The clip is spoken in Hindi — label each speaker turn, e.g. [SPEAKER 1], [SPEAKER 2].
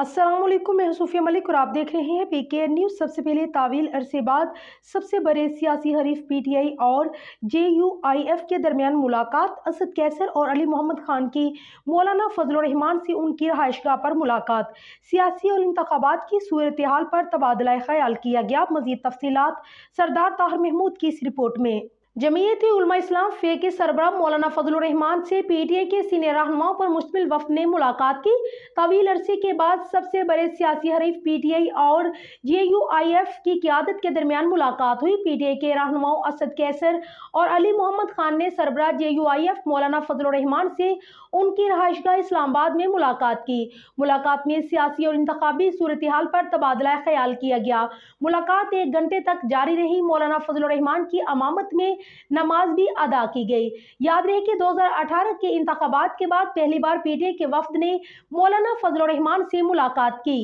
[SPEAKER 1] असलम मैं सूफिया मलिक और आप देख रहे हैं पी के न्यूज़ सबसे पहले तावील अरसे बाद सबसे बड़े सियासी हरीफ पी टी आई और जे यू आई एफ के दरमियान मुलाकात असद कैसर और अली मोहम्मद खान की मौलाना फजल रहमान से उनकी रहायशगाह पर मुलाकात सियासी और इंतबात की सूरत हाल पर तबादला ख्याल किया गया मजीद तफसीत सरदार ताहर महमूद की इस रिपोर्ट में जमीयत उलमा इस्लाम फे के सरबरा मौलाना फजलरहमान से पी टी आई के सीनियर रहनुमाओं पर मुश्तमिल वफद ने मुलाकात की तवील अरसे के बाद सबसे बड़े सियासी हरीफ पी टी आई और जे यू आई एफ की क्यादत के दरमियान मुलाकात हुई पी टी आई के रहनुमाओं असद कैसर और अली मोहम्मद खान ने सरबरा जे यू आई एफ मौलाना फजलरहमान से उनकी रहायशगा इस्लामाबाद में मुलाकात की मुलाकात में सियासी और इंतबी सूरत हाल पर तबादला ख्याल किया गया मुलाकात एक घंटे तक जारी रही मौलाना फजलरहमान की अमामत में नमाज भी अदा की गई याद रहे कि 2018 के इंतबात के बाद पहली बार पीटीए के वफद ने मौलाना फजल रहमान से मुलाकात की